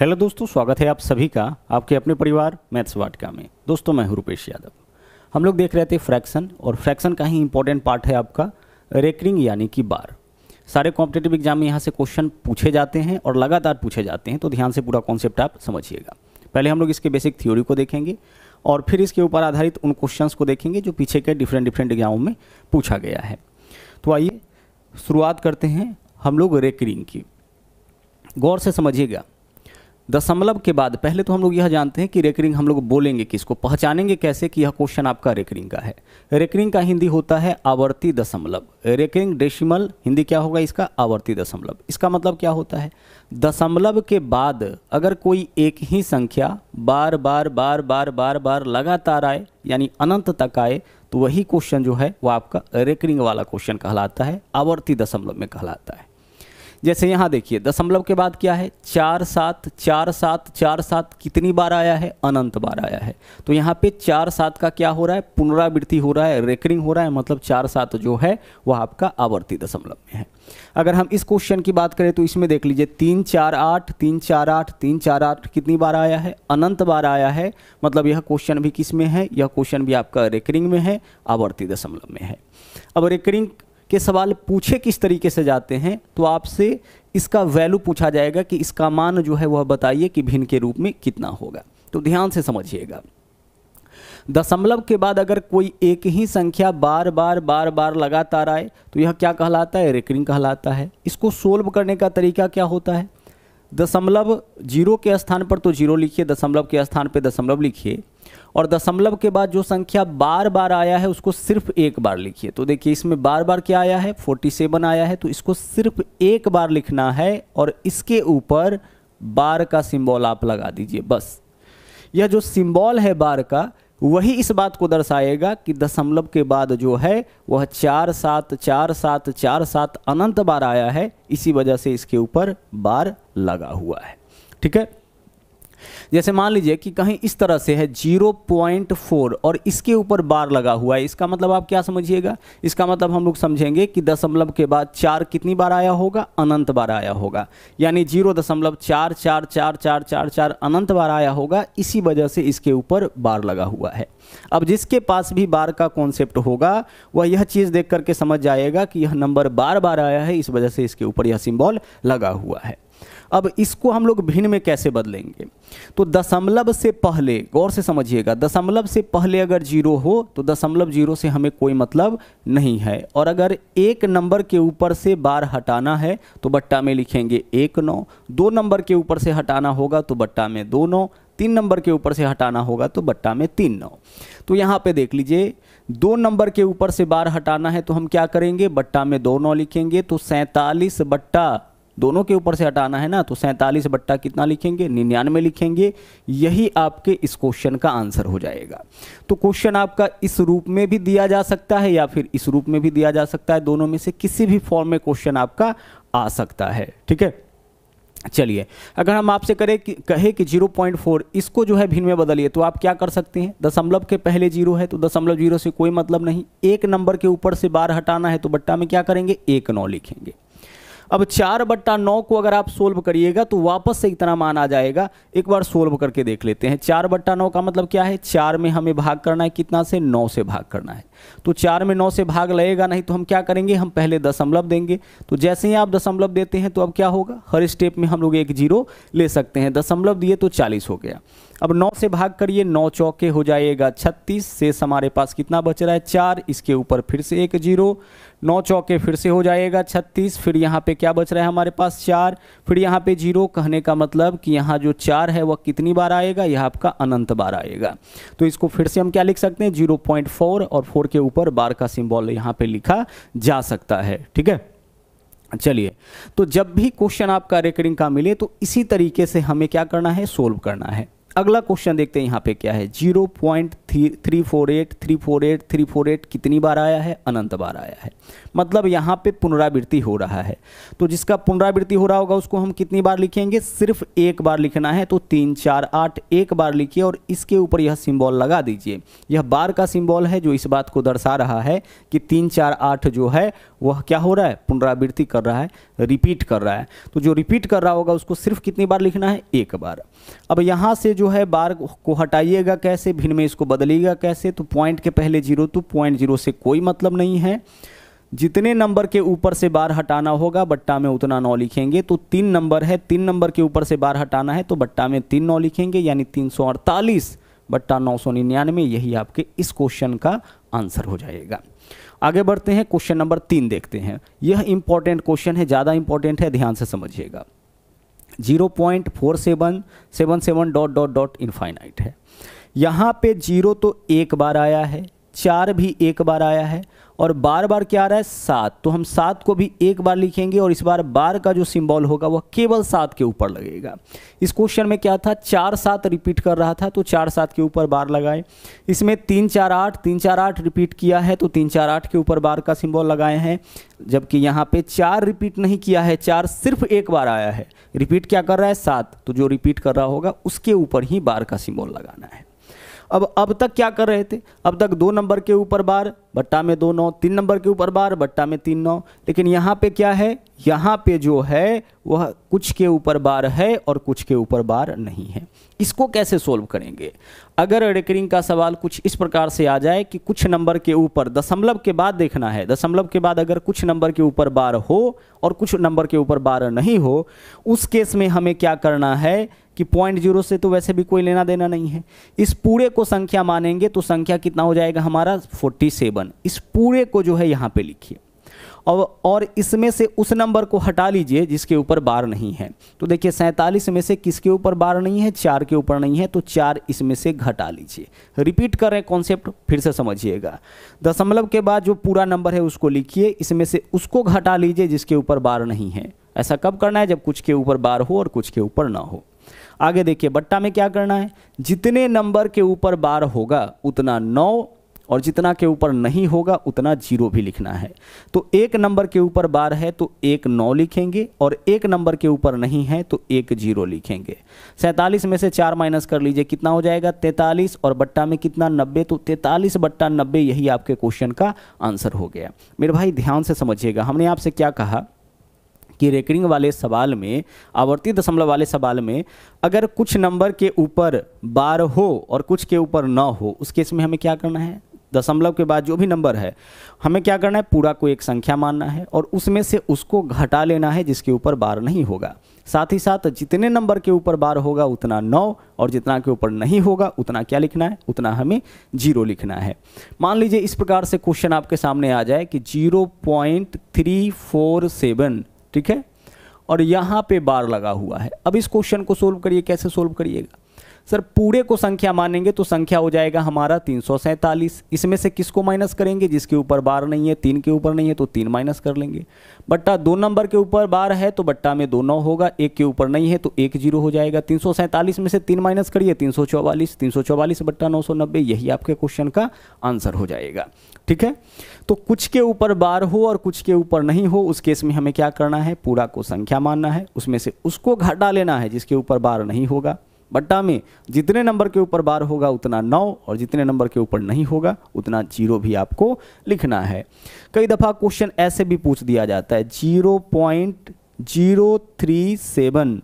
hello दोस्तों स्वागत है आप सभी का आपके अपने परिवार मैथ्स वाटिका में दोस्तों मैं हूँ रूपेश यादव हम लोग देख रहे थे फ्रैक्शन और फ्रैक्शन का ही इंपॉर्टेंट पार्ट है आपका रेकरिंग यानी कि बार सारे कॉम्पिटेटिव एग्जाम में यहाँ से क्वेश्चन पूछे जाते हैं और लगातार पूछे जाते हैं तो ध्यान से पूरा कॉन्सेप्ट आप समझिएगा पहले हम लोग इसके बेसिक थ्योरी को देखेंगे और फिर इसके ऊपर आधारित उन क्वेश्चंस को देखेंगे जो पीछे के डिफरेंट डिफरेंट एग्जामों में पूछा गया है तो आइए शुरुआत करते हैं हम लोग रेकरिंग की गौर से समझिएगा दशमलव के बाद पहले तो हम लोग यह जानते हैं कि रेकरिंग हम लोग बोलेंगे किसको पहचानेंगे कैसे कि यह क्वेश्चन आपका रेकरिंग का है रेकरिंग का हिंदी होता है आवर्ती दशमलव रेकरिंग डेसिमल हिंदी क्या होगा इसका आवर्ती दशमलव इसका मतलब क्या होता है दशमलव के बाद अगर कोई एक ही संख्या बार बार बार बार बार बार लगातार आए यानी अनंत तक आए तो वही क्वेश्चन जो है वह आपका रेकरिंग वाला क्वेश्चन कहलाता है आवर्ती दशमलव में कहलाता है जैसे यहाँ देखिए दशमलव के बाद क्या है चार सात चार सात चार सात कितनी बार आया है अनंत बार आया है तो यहाँ पे चार सात का क्या हो रहा है पुनरावृत्ति हो रहा है रेकरिंग हो रहा है मतलब चार सात जो है वह आपका आवर्ती दशमलव में है अगर हम इस क्वेश्चन की बात करें तो इसमें देख लीजिए तीन चार आठ तीन चार आठ तीन चार आठ कितनी बार आया है अनंत बार आया है मतलब यह क्वेश्चन भी किस में है यह क्वेश्चन भी आपका रेकरिंग में है आवर्ती दशमलव में है अब रेकरिंग के सवाल पूछे किस तरीके से जाते हैं तो आपसे इसका वैल्यू पूछा जाएगा कि इसका मान जो है वह बताइए कि भिन्न के रूप में कितना होगा तो ध्यान से समझिएगा दशमलव के बाद अगर कोई एक ही संख्या बार बार बार बार लगातार आए तो यह क्या कहलाता है रिकरिंग कहलाता है इसको सोल्व करने का तरीका क्या होता है दशमलव जीरो के स्थान पर तो जीरो लिखिए दशमलव के स्थान पर दशमलव लिखिए और दशमलव के बाद जो संख्या बार बार आया है उसको सिर्फ एक बार लिखिए तो देखिए इसमें बार बार क्या आया है 47 आया है तो इसको सिर्फ एक बार लिखना है और इसके ऊपर बार का सिंबल आप लगा दीजिए बस यह जो सिंबल है बार का वही इस बात को दर्शाएगा कि दशमलव के बाद जो है वह चार सात चार सात चार सात अनंत बार आया है इसी वजह से इसके ऊपर बार लगा हुआ है ठीक है जैसे मान लीजिए कि कहीं इस तरह से है 0.4 और इसके ऊपर बार लगा हुआ है इसका मतलब आप क्या समझिएगा इसका मतलब हम लोग समझेंगे कि दशमलव के बाद चार कितनी बार आया होगा अनंत बार आया होगा यानी जीरो दशमलव चार चार चार चार चार चार अनंत बार आया होगा इसी वजह से इसके ऊपर बार लगा हुआ है अब जिसके पास भी बार का कॉन्सेप्ट होगा वह यह चीज़ देख करके समझ जाएगा कि यह नंबर बार बार आया है इस वजह से इसके ऊपर यह सिंबल लगा हुआ है अब इसको हम लोग भिन्न में कैसे बदलेंगे तो दशमलव से पहले गौर से समझिएगा दशमलव से पहले अगर जीरो हो तो दशमलव जीरो से हमें कोई मतलब नहीं है और अगर एक नंबर के ऊपर से बार हटाना है तो बट्टा में लिखेंगे एक नौ दो नंबर के ऊपर से हटाना होगा तो बट्टा में दो नौ तीन नंबर के ऊपर से हटाना होगा तो बट्टा में तीन नौ तो यहाँ पे देख लीजिए दो नंबर के ऊपर से बार हटाना है तो हम क्या करेंगे बट्टा में दो नौ लिखेंगे तो सैंतालीस बट्टा दोनों के ऊपर से हटाना है ना तो सैंतालीस बट्टा कितना लिखेंगे निन्यानवे लिखेंगे यही आपके इस क्वेश्चन का आंसर हो जाएगा तो क्वेश्चन आपका इस रूप में भी दिया जा सकता है या फिर इस रूप में भी दिया जा सकता है दोनों में से किसी भी फॉर्म में क्वेश्चन आपका आ सकता है ठीक है चलिए अगर हम आपसे करें कि कहे कि 0.4 इसको जो है भिन्न में बदलिए तो आप क्या कर सकते हैं दशमलव के पहले जीरो है तो दशमलव जीरो से कोई मतलब नहीं एक नंबर के ऊपर से बार हटाना है तो बट्टा में क्या करेंगे एक नौ लिखेंगे अब चार बट्टा नौ को अगर आप सोल्व करिएगा तो वापस से इतना मान आ जाएगा एक बार सोल्व करके देख लेते हैं चार बट्टा नौ का मतलब क्या है चार में हमें भाग करना है कितना से नौ से भाग करना है तो चार में नौ से भाग लगेगा नहीं तो हम क्या करेंगे हम पहले दशमलव देंगे तो जैसे ही आप दशमलव देते हैं तो अब क्या होगा हर स्टेप में हम लोग एक जीरो ले सकते हैं दशमलव दिए तो चालीस हो गया अब नौ से भाग करिए नौ चौके हो जाएगा छत्तीस शेष हमारे पास कितना बच रहा है चार इसके ऊपर फिर से एक जीरो नौ चौके फिर से हो जाएगा छत्तीस फिर यहाँ पे क्या बच रहा है हमारे पास चार फिर यहाँ पे जीरो कहने का मतलब कि यहाँ जो चार है वह कितनी बार आएगा यह आपका अनंत बार आएगा तो इसको फिर से हम क्या लिख सकते हैं जीरो पॉइंट फोर और फोर के ऊपर बार का सिम्बॉल यहाँ पर लिखा जा सकता है ठीक है चलिए तो जब भी क्वेश्चन आपका रेकरिंग का मिले तो इसी तरीके से हमें क्या करना है सोल्व करना है अगला क्वेश्चन देखते हैं यहाँ पे क्या है zero point three three four eight three four eight three four eight कितनी बार आया है अनंत बार आया है मतलब यहाँ पे पुनरावृत्ति हो रहा है तो जिसका पुनरावृत्ति हो रहा होगा उसको हम कितनी बार लिखेंगे सिर्फ एक बार लिखना है तो तीन चार आठ एक बार लिखिए और इसके ऊपर यह सिंबल लगा दीजिए यह बार का सिंबल है जो इस बात को दर्शा रहा है कि तीन चार आठ जो है वह क्या हो रहा है पुनरावृत्ति कर रहा है रिपीट कर रहा है तो जो रिपीट कर रहा होगा उसको सिर्फ कितनी बार लिखना है एक बार अब यहाँ से जो है बार को हटाइएगा कैसे भिन्न में इसको बदलेगा कैसे तो पॉइंट के पहले जीरो तो पॉइंट जीरो से कोई मतलब नहीं है जितने नंबर के ऊपर से बार हटाना होगा बट्टा में उतना नौ लिखेंगे तो तीन नंबर है तीन नंबर के ऊपर से बार हटाना है तो बट्टा में तीन नौ लिखेंगे यानी तीन सौ अड़तालीस बट्टा नौ सौ निन्यानवे यही आपके इस क्वेश्चन का आंसर हो जाएगा आगे बढ़ते हैं क्वेश्चन नंबर तीन देखते हैं यह इंपॉर्टेंट क्वेश्चन है ज़्यादा इंपॉर्टेंट है ध्यान से समझिएगा zero point four seven seven seven dot dot dot infinite है यहाँ पे जीरो तो एक बार आया है चार भी एक बार आया है और बार बार क्या आ रहा है सात तो हम सात को भी एक बार लिखेंगे और इस बार बार का जो सिंबल होगा वह केवल सात के ऊपर लगेगा इस क्वेश्चन में क्या था चार सात रिपीट कर रहा था तो चार सात के ऊपर बार लगाए इसमें तीन चार आठ तीन चार आठ रिपीट किया है तो तीन चार आठ के ऊपर बार का सिंबल लगाए हैं जबकि यहाँ पर चार रिपीट नहीं किया है चार सिर्फ एक बार आया है रिपीट क्या कर रहा है सात तो जो रिपीट कर रहा होगा उसके ऊपर ही बार का सिम्बॉल लगाना है अब अब तक क्या कर रहे थे अब तक दो नंबर के ऊपर बार बट्टा में दो नौ तीन नंबर के ऊपर बार बट्टा में तीन नौ लेकिन यहाँ पे क्या है यहाँ पे जो है वह कुछ के ऊपर बार है और कुछ के ऊपर बार नहीं है इसको कैसे सोल्व करेंगे अगर रेकरिंग का सवाल कुछ इस प्रकार से आ जाए कि कुछ नंबर के ऊपर दशमलव के बाद देखना है दशमलव के बाद अगर कुछ नंबर के ऊपर बार हो और कुछ नंबर के ऊपर बार नहीं हो उस केस में हमें क्या करना है कि पॉइंट जीरो से तो वैसे भी कोई लेना देना नहीं है इस पूरे को संख्या मानेंगे तो संख्या कितना हो जाएगा हमारा फोर्टी सेवन इस पूरे को जो है यहाँ पे लिखिए और और इसमें से उस नंबर को हटा लीजिए जिसके ऊपर बार नहीं है तो देखिए सैंतालीस में से किसके ऊपर बार नहीं है चार के ऊपर नहीं है तो चार इसमें से घटा लीजिए रिपीट करें कॉन्सेप्ट फिर से समझिएगा दशमलव के बाद जो पूरा नंबर है उसको लिखिए इसमें से उसको घटा लीजिए जिसके ऊपर बार नहीं है ऐसा कब करना है जब कुछ के ऊपर बार हो और कुछ के ऊपर ना हो आगे देखिए बट्टा में क्या करना है जितने नंबर के ऊपर बार होगा उतना नौ और जितना के ऊपर नहीं होगा उतना जीरो भी लिखना है तो एक नंबर के ऊपर बार है तो एक नौ लिखेंगे और एक नंबर के ऊपर नहीं है तो एक जीरो लिखेंगे सैंतालीस में से चार माइनस कर लीजिए कितना हो जाएगा तैंतालीस और बट्टा में कितना नब्बे तो तैंतालीस बट्टा नब्बे यही आपके क्वेश्चन का आंसर हो गया मेरे भाई ध्यान से समझिएगा हमने आपसे क्या कहा कि रेकरिंग वाले सवाल में आवर्ती दशमलव वाले सवाल में अगर कुछ नंबर के ऊपर बार हो और कुछ के ऊपर ना हो उस केस में हमें क्या करना है दशमलव के बाद जो भी नंबर है हमें क्या करना है पूरा को एक संख्या मानना है और उसमें से उसको घटा लेना है जिसके ऊपर बार नहीं होगा साथ ही साथ जितने नंबर के ऊपर बार होगा उतना नौ और जितना के ऊपर नहीं होगा उतना क्या लिखना है उतना हमें जीरो लिखना है मान लीजिए इस प्रकार से क्वेश्चन आपके सामने आ जाए कि zero point three four seven ठीक है और यहाँ पे बार लगा हुआ है अब इस क्वेश्चन को सोल्व करिए कैसे सोल्व करिएगा सर पूरे को संख्या मानेंगे तो संख्या हो जाएगा हमारा तीन इसमें से किसको माइनस करेंगे जिसके ऊपर बार नहीं है तीन के ऊपर नहीं है तो तीन माइनस कर लेंगे बट्टा दो नंबर के ऊपर बार है तो बट्टा में दो नौ होगा एक के ऊपर नहीं है तो एक जीरो हो जाएगा तीन में से तीन माइनस करिए तीन सौ चौवालीस तीन सौ चौवालीस बट्टा नौ सौ नब्बे यही आपके क्वेश्चन का आंसर हो जाएगा ठीक है तो कुछ के ऊपर बार हो और कुछ के ऊपर नहीं हो उस केस में हमें क्या करना है पूरा को संख्या मानना है उसमें से उसको घटा लेना है जिसके ऊपर बार नहीं होगा बट्टा में जितने नंबर के ऊपर बार होगा उतना नौ और जितने नंबर के ऊपर नहीं होगा उतना जीरो भी आपको लिखना है कई दफ़ा क्वेश्चन ऐसे भी पूछ दिया जाता है zero point zero three seven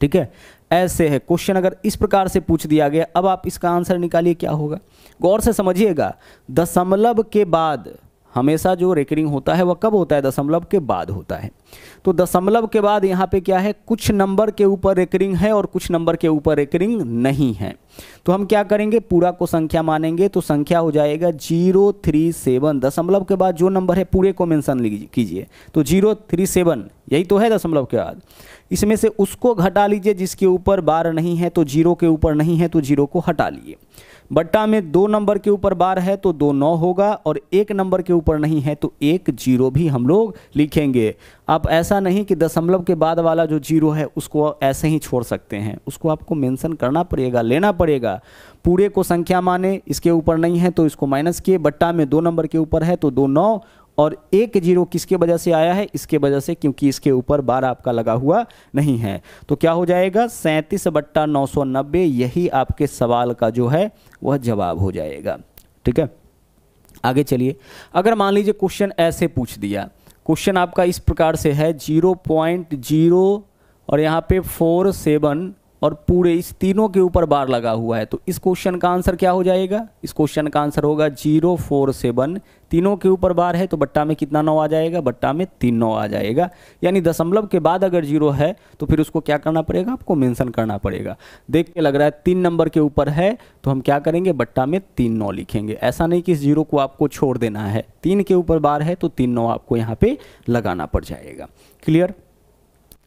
ठीक है ऐसे है क्वेश्चन अगर इस प्रकार से पूछ दिया गया अब आप इसका आंसर निकालिए क्या होगा गौर से समझिएगा दशमलव के बाद हमेशा जो रेकरिंग होता है वह कब होता है दशमलव के बाद होता है तो दशमलव के बाद यहाँ पे क्या है कुछ नंबर के ऊपर रेकरिंग है और कुछ नंबर के ऊपर रेकरिंग नहीं है तो हम क्या करेंगे पूरा को संख्या मानेंगे तो संख्या हो जाएगा जीरो थ्री सेवन दशमलव के बाद जो नंबर है पूरे को मेंशन कीजिए तो जीरो थ्री सेवन यही तो है दशमलव के बाद इसमें से उसको घटा लीजिए जिसके ऊपर बार नहीं है तो जीरो के ऊपर नहीं है तो जीरो को हटा लिए बट्टा में दो नंबर के ऊपर बार है तो दो नौ होगा और एक नंबर के ऊपर नहीं है तो एक जीरो भी हम लोग लिखेंगे आप ऐसा नहीं कि दशमलव के बाद वाला जो जीरो है उसको ऐसे ही छोड़ सकते हैं उसको आपको मेंशन करना पड़ेगा लेना पड़ेगा पूरे को संख्या माने इसके ऊपर नहीं है तो इसको माइनस किए बट्टा में दो नंबर के ऊपर है तो दो नौ और एक जीरो किसके वजह से आया है इसके वजह से क्योंकि इसके ऊपर बार आपका लगा हुआ नहीं है तो क्या हो जाएगा सैंतीस बट्टा नौ सौ नब्बे यही आपके सवाल का जो है वह जवाब हो जाएगा ठीक है आगे चलिए अगर मान लीजिए क्वेश्चन ऐसे पूछ दिया क्वेश्चन आपका इस प्रकार से है जीरो पॉइंट जीरो और यहाँ पे फोर सेवन और पूरे इस तीनों के ऊपर बार लगा हुआ है तो इस क्वेश्चन का आंसर क्या हो जाएगा इस क्वेश्चन का आंसर होगा जीरो फोर सेवन तीनों के ऊपर बार है तो बट्टा में कितना नौ आ जाएगा बट्टा में तीन नौ आ जाएगा यानी दशमलव के बाद अगर जीरो है तो फिर उसको क्या करना पड़ेगा आपको मेंशन करना पड़ेगा देख के लग रहा है तीन नंबर के ऊपर है तो हम क्या करेंगे बट्टा में तीन नौ लिखेंगे ऐसा नहीं कि इस जीरो को आपको छोड़ देना है तीन के ऊपर बार है तो तीन नौ आपको यहाँ पर लगाना पड़ जाएगा क्लियर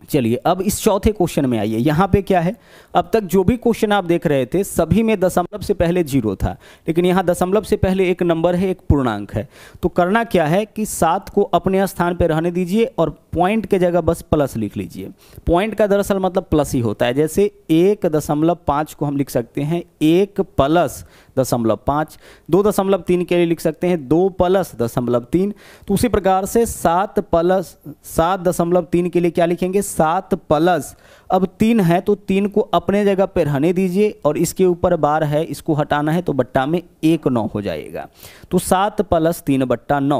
चलिए अब इस चौथे क्वेश्चन में आइए यहाँ पे क्या है अब तक जो भी क्वेश्चन आप देख रहे थे सभी में दशमलव से पहले जीरो था लेकिन यहाँ दशमलव से पहले एक नंबर है एक पूर्णांक है तो करना क्या है कि सात को अपने स्थान पर रहने दीजिए और पॉइंट के जगह बस प्लस लिख लीजिए पॉइंट का दरअसल मतलब प्लस ही होता है जैसे एक दशमलव पाँच को हम लिख सकते हैं एक प्लस दशमलव पाँच दो दशमलव तीन के लिए लिख सकते हैं दो प्लस दशमलव तीन तो उसी प्रकार से सात प्लस सात दशमलव तीन के लिए क्या लिखेंगे सात प्लस अब तीन है तो तीन को अपने जगह पर रहने दीजिए और इसके ऊपर बार है इसको हटाना है तो बट्टा में एक नौ हो जाएगा तो सात प्लस तीन बट्टा नौ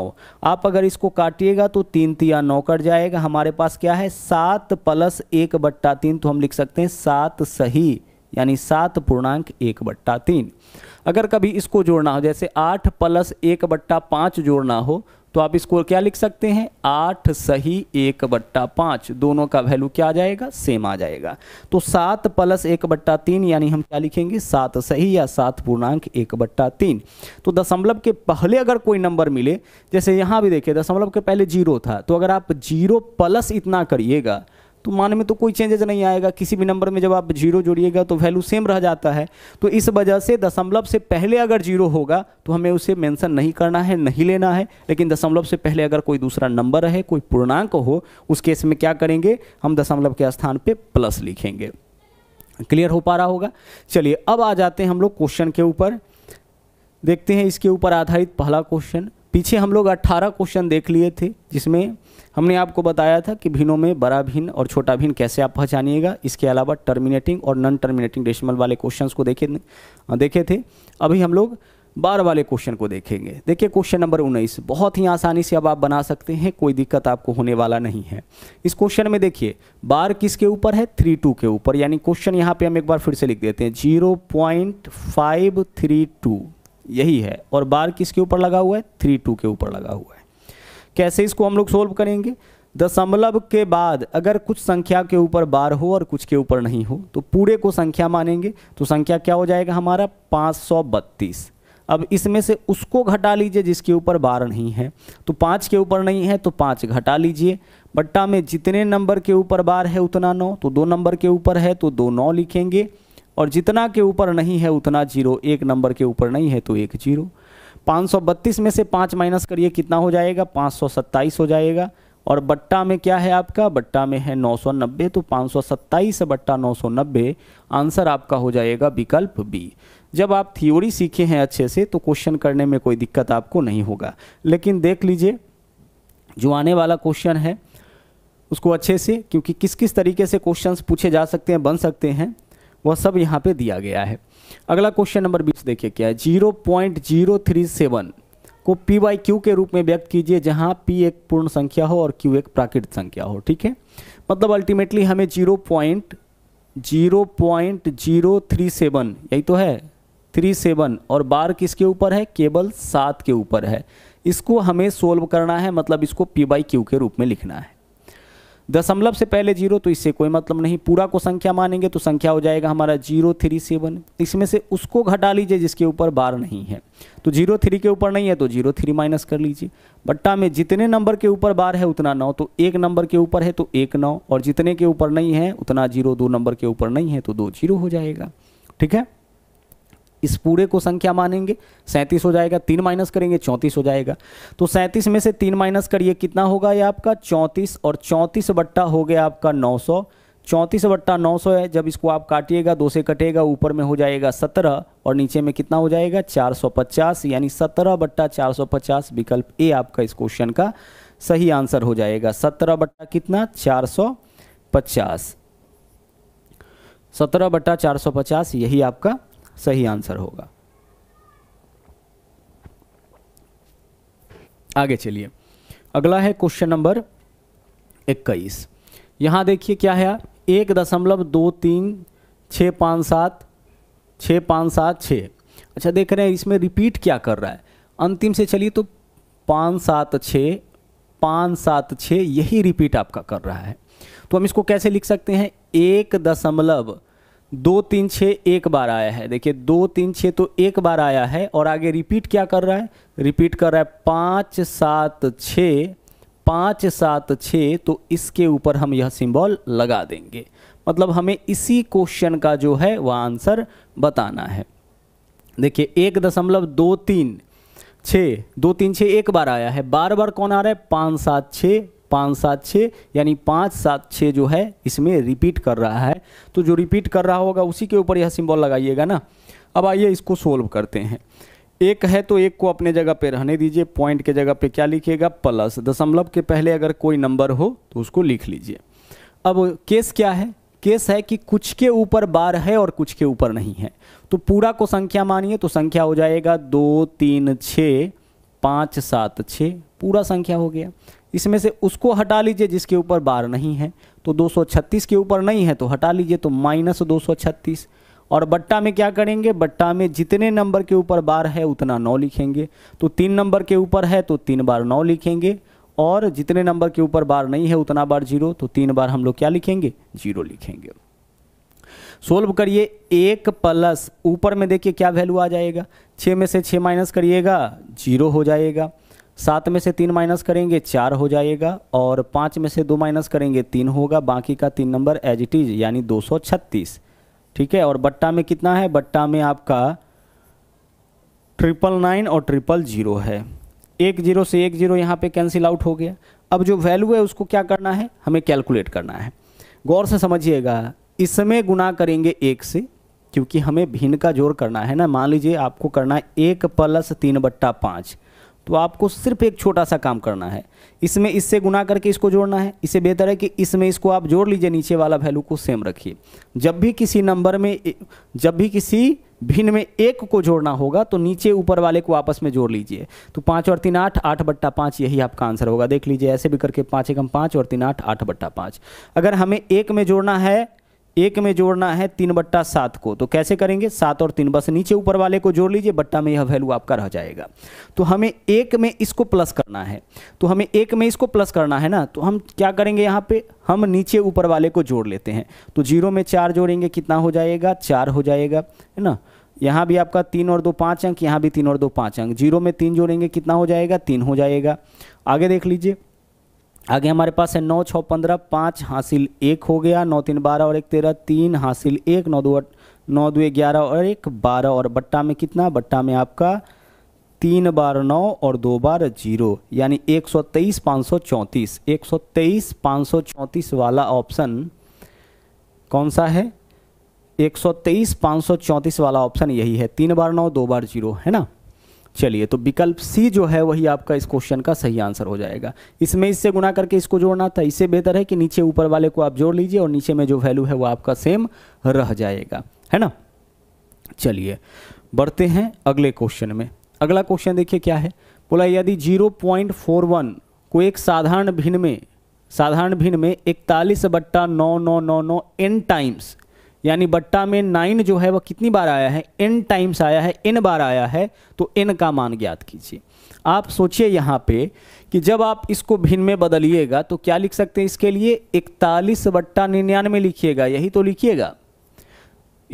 आप अगर इसको काटिएगा तो तीन तिया नौ कट जाएगा हमारे पास क्या है सात प्लस एक बट्टा तीन तो हम लिख सकते हैं सात सही यानी सात पूर्णांक एक बट्टा तीन अगर कभी इसको जोड़ना हो जैसे आठ प्लस एक बट्टा पाँच जोड़ना हो तो आप इसको क्या लिख सकते हैं आठ सही एक बट्टा पाँच दोनों का वैल्यू क्या आ जाएगा सेम आ जाएगा तो सात प्लस एक बट्टा तीन यानी हम क्या लिखेंगे सात सही या सात पूर्णांक एक बट्टा तीन तो दशमलव के पहले अगर कोई नंबर मिले जैसे यहाँ भी देखिए दशमलव के पहले जीरो था तो अगर आप जीरो प्लस इतना करिएगा तो मान में तो कोई चेंजेस नहीं आएगा किसी भी नंबर में जब आप जीरो जोड़िएगा तो वैल्यू सेम रह जाता है तो इस वजह से दशमलव से पहले अगर जीरो होगा तो हमें उसे मेंशन नहीं करना है नहीं लेना है लेकिन दशमलव से पहले अगर कोई दूसरा नंबर है कोई पूर्णांक हो उस केस में क्या करेंगे हम दशमलव के स्थान पर प्लस लिखेंगे क्लियर हो पा रहा होगा चलिए अब आ जाते हैं हम लोग क्वेश्चन के ऊपर देखते हैं इसके ऊपर आधारित पहला क्वेश्चन पीछे हम लोग 18 क्वेश्चन देख लिए थे जिसमें हमने आपको बताया था कि भिनों में बड़ा भिन्न और छोटा भिन्न कैसे आप पहचानिएगा इसके अलावा टर्मिनेटिंग और नॉन टर्मिनेटिंग डेसिमल वाले क्वेश्चंस को देखे देखे थे अभी हम लोग बार वाले क्वेश्चन को देखेंगे देखिए क्वेश्चन नंबर उन्नीस बहुत ही आसानी से अब आप बना सकते हैं कोई दिक्कत आपको होने वाला नहीं है इस क्वेश्चन में देखिए बार किसके ऊपर है थ्री टू के ऊपर यानी क्वेश्चन यहाँ पे हम एक बार फिर से लिख देते हैं zero point five three two यही है और बार किसके ऊपर लगा हुआ है थ्री टू के ऊपर लगा हुआ है कैसे इसको हम लोग सोल्व करेंगे दशमलव के बाद अगर कुछ संख्या के ऊपर बार हो और कुछ के ऊपर नहीं हो तो पूरे को संख्या मानेंगे तो संख्या क्या हो जाएगा हमारा बत्तीस अब इसमें से उसको घटा लीजिए जिसके ऊपर बार नहीं है तो पाँच के ऊपर नहीं है तो पाँच घटा लीजिए बट्टा में जितने नंबर के ऊपर बार है उतना नौ तो दो नंबर के ऊपर है तो दो नौ लिखेंगे और जितना के ऊपर नहीं है उतना जीरो एक नंबर के ऊपर नहीं है तो एक जीरो 532 में से पाँच माइनस करिए कितना हो जाएगा 527 हो जाएगा और बट्टा में क्या है आपका बट्टा में है 990 तो 527 सत्ताईस बट्टा 990 आंसर आपका हो जाएगा विकल्प बी जब आप थ्योरी सीखे हैं अच्छे से तो क्वेश्चन करने में कोई दिक्कत आपको नहीं होगा लेकिन देख लीजिए जो आने वाला क्वेश्चन है उसको अच्छे से क्योंकि किस किस तरीके से क्वेश्चंस पूछे जा सकते हैं बन सकते हैं वह सब यहाँ पे दिया गया है अगला क्वेश्चन नंबर बीस देखिए क्या है zero point zero three seven को पी वाई क्यू के रूप में व्यक्त कीजिए जहाँ पी एक पूर्ण संख्या हो और क्यू एक प्राकृतिक संख्या हो ठीक है मतलब अल्टीमेटली हमें zero point zero point zero three seven यही तो है थ्री सेवन और बार किसके ऊपर है केवल सात के ऊपर है इसको हमें सोल्व करना है मतलब इसको पी वाई क्यू के रूप में लिखना है दशमलव से पहले जीरो तो इससे कोई मतलब नहीं पूरा को संख्या मानेंगे तो संख्या हो जाएगा हमारा जीरो थ्री सेवन इसमें से उसको घटा लीजिए जिसके ऊपर बार नहीं है तो जीरो थ्री के ऊपर नहीं है तो जीरो थ्री माइनस कर लीजिए बट्टा में जितने नंबर के ऊपर बार है उतना नौ तो एक नंबर के ऊपर है तो एक नौ और जितने के ऊपर नहीं है उतना जीरो दो नंबर के ऊपर नहीं है तो दो जीरो हो जाएगा ठीक है इस पूरे को संख्या मानेंगे सैंतीस हो जाएगा तीन माइनस करेंगे चौंतीस हो जाएगा तो सैंतीस में से तीन माइनस करिए कितना होगा ये आपका चौंतीस और चौंतीस बट्टा हो गया आपका नौ सौ चौंतीस बट्टा नौ सौ है जब इसको आप काटिएगा दो से कटेगा ऊपर में हो जाएगा सत्रह और नीचे में कितना हो जाएगा चार सौ पचास यानी सत्रह बट्टा चार सौ पचास विकल्प ए आपका इस क्वेश्चन का सही आंसर हो जाएगा सत्रह बट्टा कितना चार सौ पचास सत्रह बट्टा चार सौ पचास यही आपका सही आंसर होगा आगे चलिए अगला है क्वेश्चन नंबर इक्कीस यहां देखिए क्या है एक दशमलव दो तीन छ पाँच सात छ पाँच सात छ अच्छा देख रहे हैं इसमें रिपीट क्या कर रहा है अंतिम से चलिए तो पाँच सात छ पाँच सात छ यही रिपीट आपका कर रहा है तो हम इसको कैसे लिख सकते हैं एक दशमलव दो तीन छः एक बार आया है देखिए दो तीन छः तो एक बार आया है और आगे रिपीट क्या कर रहा है रिपीट कर रहा है पाँच सात छ पाँच सात छः तो इसके ऊपर हम यह सिंबल लगा देंगे मतलब हमें इसी क्वेश्चन का जो है वह आंसर बताना है देखिए एक दशमलव दो तीन छः दो तीन छः एक बार आया है बार बार कौन आ रहा है पाँच सात छः पाँच सात छः यानी पाँच सात छः जो है इसमें रिपीट कर रहा है तो जो रिपीट कर रहा होगा उसी के ऊपर यह सिंबल लगाइएगा ना अब आइए इसको सोल्व करते हैं एक है तो एक को अपने जगह पे रहने दीजिए पॉइंट के जगह पे क्या लिखिएगा प्लस दशमलव के पहले अगर कोई नंबर हो तो उसको लिख लीजिए अब केस क्या है केस है कि कुछ के ऊपर बार है और कुछ के ऊपर नहीं है तो पूरा को संख्या मानिए तो संख्या हो जाएगा दो तीन छः पाँच सात छः पूरा संख्या हो गया इसमें से उसको हटा लीजिए जिसके ऊपर बार नहीं है तो 236 के ऊपर नहीं है तो हटा लीजिए तो माइनस दो और बट्टा में क्या करेंगे बट्टा में जितने नंबर के ऊपर बार है उतना नौ लिखेंगे तो तीन नंबर के ऊपर है तो तीन बार नौ लिखेंगे और जितने नंबर के ऊपर बार नहीं है उतना बार जीरो तो तीन बार हम लोग क्या लिखेंगे जीरो लिखेंगे सोल्व करिए एक प्लस ऊपर में देखिए क्या वैल्यू आ जाएगा छः में से छः माइनस करिएगा जीरो हो जाएगा सात में से तीन माइनस करेंगे चार हो जाएगा और पाँच में से दो माइनस करेंगे तीन होगा बाकी का तीन नंबर एज इट इज़ यानी दो सौ छत्तीस ठीक है और बट्टा में कितना है बट्टा में आपका ट्रिपल नाइन और ट्रिपल जीरो है एक जीरो से एक जीरो यहाँ पे कैंसिल आउट हो गया अब जो वैल्यू है उसको क्या करना है हमें कैलकुलेट करना है गौर से समझिएगा इसमें गुना करेंगे एक से क्योंकि हमें भिन्न का जोड़ करना है ना मान लीजिए आपको करना है एक प्लस तीन बट्टा पाँच तो आपको सिर्फ एक छोटा सा काम करना है इसमें इससे गुना करके इसको जोड़ना है इससे बेहतर है कि इसमें इसको आप जोड़ लीजिए नीचे वाला वैल्यू को सेम रखिए जब भी किसी नंबर में जब भी किसी भिन्न में एक को जोड़ना होगा तो नीचे ऊपर वाले को आपस में जोड़ लीजिए तो पाँच और तीन आठ आठ बट्टा पाँच यही आपका आंसर होगा देख लीजिए ऐसे भी करके पाँच एकम पाँच और तीन आठ आठ बट्टा पाँच अगर हमें एक में जोड़ना है एक में जोड़ना है तीन बट्टा सात को तो कैसे करेंगे सात और तीन बस नीचे ऊपर वाले को जोड़ लीजिए बट्टा में यह वैल्यू आपका रह जाएगा तो हमें एक में इसको प्लस करना है तो हमें एक में इसको प्लस करना है ना तो हम क्या करेंगे यहाँ पे हम नीचे ऊपर वाले को जोड़ लेते हैं तो जीरो में चार जोड़ेंगे कितना हो जाएगा चार हो जाएगा है ना यहाँ भी आपका तीन और दो पाँच अंक यहाँ भी तीन और दो पाँच अंक जीरो में तीन जोड़ेंगे कितना हो जाएगा तीन हो जाएगा आगे देख लीजिए आगे हमारे पास है नौ छः पंद्रह पाँच हासिल एक हो गया नौ तीन बारह और एक तेरह तीन हासिल एक नौ दो नौ दो ग्यारह और एक बारह और बट्टा में कितना बट्टा में आपका तीन बार नौ और दो बार जीरो यानी एक सौ तेईस पाँच सौ चौंतीस एक सौ तेईस पाँच सौ चौंतीस वाला ऑप्शन कौन सा है एक सौ तेईस पाँच सौ चौंतीस वाला ऑप्शन यही है तीन बार नौ दो बार जीरो है ना चलिए तो विकल्प सी जो है वही आपका इस क्वेश्चन का सही आंसर हो जाएगा इसमें इससे गुणा करके इसको जोड़ना था इससे बेहतर है कि नीचे ऊपर वाले को आप जोड़ लीजिए और नीचे में जो वैल्यू है वो आपका सेम रह जाएगा है ना चलिए बढ़ते हैं अगले क्वेश्चन में अगला क्वेश्चन देखिए क्या है बोला यदि जीरो को एक साधारण भिन्न में साधारण भिन्न में इकतालीस बट्टा नौ नौ नौ नौ एन टाइम्स यानी बट्टा में नाइन जो है वह कितनी बार आया है एन टाइम्स आया है एन बार आया है तो एन का मान ज्ञात कीजिए आप सोचिए यहाँ पे कि जब आप इसको भिन्न में बदलिएगा तो क्या लिख सकते हैं इसके लिए इकतालीस बट्टा निन्यानवे लिखिएगा यही तो लिखिएगा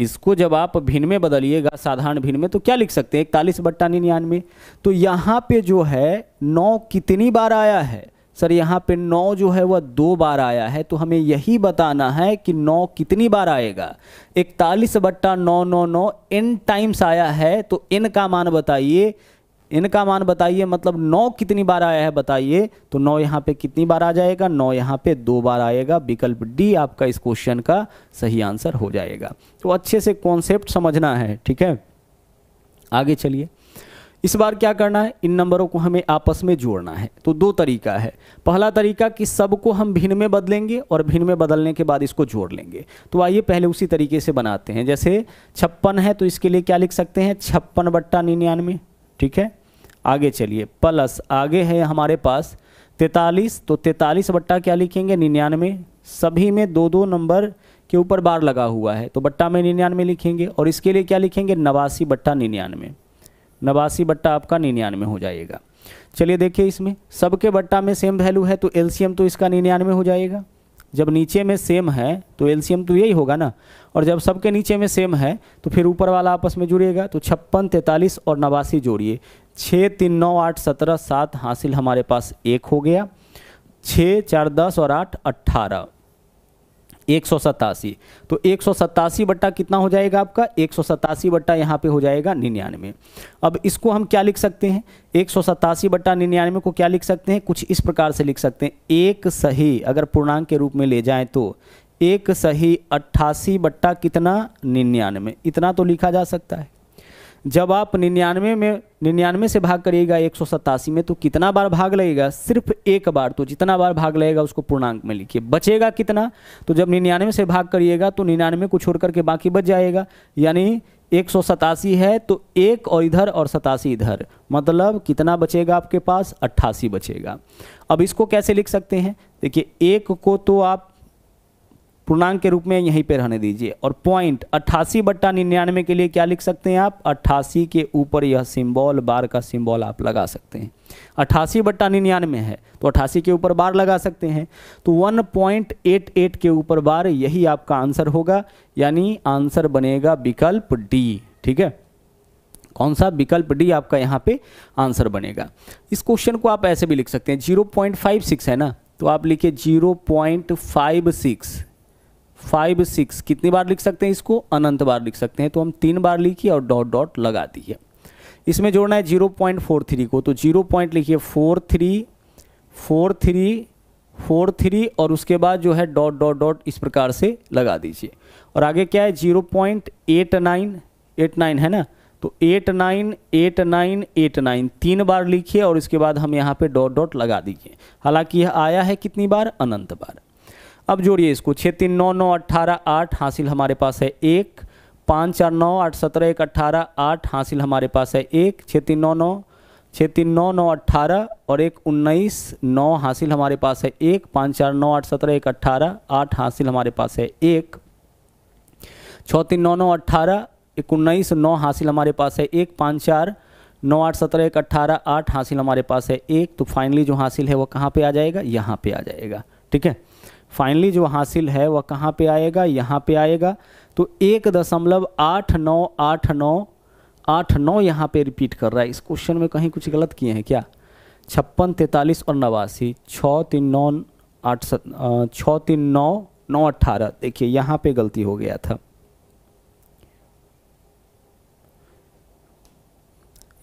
इसको जब आप भिन्न में बदलिएगा साधारण भिन्न में तो क्या लिख सकते हैं इकतालीस बट्टा निन्यानवे तो यहाँ पे जो है नौ कितनी बार आया है सर यहाँ पे नौ जो है वह दो बार आया है तो हमें यही बताना है कि नौ कितनी बार आएगा इकतालीस बट्टा नौ नौ नौ एन टाइम्स आया है तो एन का मान बताइए एन का मान बताइए मतलब नौ कितनी बार आया है बताइए तो नौ यहाँ पे कितनी बार आ जाएगा नौ यहाँ पे दो बार आएगा विकल्प डी आपका इस क्वेश्चन का सही आंसर हो जाएगा तो अच्छे से कॉन्सेप्ट समझना है ठीक है आगे चलिए इस बार क्या करना है इन नंबरों को हमें आपस में जोड़ना है तो दो तरीका है पहला तरीका कि सबको हम भिन्न में बदलेंगे और भिन्न में बदलने के बाद इसको जोड़ लेंगे तो आइए पहले उसी तरीके से बनाते हैं जैसे छप्पन है तो इसके लिए क्या लिख सकते हैं छप्पन बट्टा निन्यानवे ठीक है आगे चलिए प्लस आगे है हमारे पास तैतालीस तो तैतालीस बट्टा क्या लिखेंगे निन्यानवे सभी में दो दो नंबर के ऊपर बार लगा हुआ है तो बट्टा में निन्यानवे लिखेंगे और इसके लिए क्या लिखेंगे नवासी बट्टा निन्यानवे नवासी बट्टा आपका निन्यानवे हो जाएगा चलिए देखिए इसमें सबके बट्टा में सेम वैल्यू है तो एलसीएम तो इसका निन्यानवे हो जाएगा जब नीचे में सेम है तो एलसीएम तो यही होगा ना और जब सबके नीचे में सेम है तो फिर ऊपर वाला आपस में जुड़िएगा तो छप्पन तैंतालीस और नवासी जोड़िए छः तीन नौ आठ सत्रह सात हासिल हमारे पास एक हो गया छः चार दस और आठ अट्ठारह एक सौ सतासी तो एक सौ सतासी बट्टा कितना हो जाएगा आपका एक सौ सतासी बट्टा यहाँ पे हो जाएगा निन्यानवे अब इसको हम क्या लिख सकते हैं एक सौ सतासी बट्टा निन्यानवे को क्या लिख सकते हैं कुछ इस प्रकार से लिख सकते हैं एक सही अगर पूर्णांक के रूप में ले जाए तो एक सही अट्ठासी बट्टा कितना निन्यानवे इतना तो लिखा जा सकता है जब आप निन्यानवे में निन्यानवे से भाग करिएगा एक में तो कितना बार भाग लगेगा सिर्फ एक बार तो जितना बार भाग लगेगा उसको पूर्णांक में लिखिए बचेगा कितना तो जब निन्यानवे से भाग करिएगा तो निन्यानवे को छोड़ करके बाकी बच जाएगा यानी एक है तो एक और इधर और सतासी इधर मतलब कितना बचेगा आपके पास अट्ठासी बचेगा अब इसको कैसे लिख सकते हैं देखिए एक को तो आप पूर्णांक के रूप में यहीं पे रहने दीजिए और पॉइंट अट्ठासी बट्टा निन्यानवे के लिए क्या लिख सकते हैं आप अट्ठासी के ऊपर यह सिंबल बार का सिंबल आप लगा सकते हैं अट्ठासी बट्टा निन्यानवे है तो अट्ठासी के ऊपर बार लगा सकते हैं तो 1.88 के ऊपर बार यही आपका आंसर होगा यानी आंसर बनेगा विकल्प डी ठीक है कौन सा विकल्प डी आपका यहाँ पे आंसर बनेगा इस क्वेश्चन को आप ऐसे भी लिख सकते हैं जीरो है ना तो आप लिखिए जीरो फाइव सिक्स कितनी बार लिख सकते हैं इसको अनंत बार लिख सकते हैं तो हम तीन बार लिखिए और डॉट डॉट लगा दिए इसमें जोड़ना है जीरो पॉइंट फोर थ्री को तो जीरो पॉइंट लिखिए four three four three four three और उसके बाद जो है डॉट डॉट डॉट इस प्रकार से लगा दीजिए और आगे क्या है zero point eight nine eight nine है ना तो eight nine eight nine eight nine तीन बार लिखिए और इसके बाद हम यहाँ पे डॉट डॉट लगा दीजिए हालांकि यह आया है कितनी बार अनंत बार अब जोड़िए इसको छः तीन नौ नौ अट्ठारह आठ हासिल हमारे पास है एक पाँच चार नौ आठ सत्रह एक अट्ठारह आठ हासिल हमारे पास है एक छः तीन नौ नौ छः तीन नौ नौ अट्ठारह और एक उन्नीस नौ हासिल हमारे पास है एक पाँच चार नौ आठ सत्रह एक अट्ठारह आठ हासिल हमारे पास है एक छः तीन नौ नौ अट्ठारह एक उन्नीस नौ हासिल हमारे पास है एक पाँच चार नौ आठ सत्रह एक अट्ठारह आठ हासिल हमारे पास है एक तो फाइनली जो हासिल है वो कहाँ पे आ जाएगा यहाँ पे आ जाएगा ठीक है फाइनली जो हासिल है वह कहाँ पे आएगा यहाँ पे आएगा तो एक दशमलव आठ नौ आठ नौ आठ नौ यहाँ पे रिपीट कर रहा है इस क्वेश्चन में कहीं कुछ गलत किए हैं क्या छप्पन तैंतालीस और नवासी छः तीन नौ आठ सत छः तीन नौ नौ अट्ठारह देखिए यहाँ पे गलती हो गया था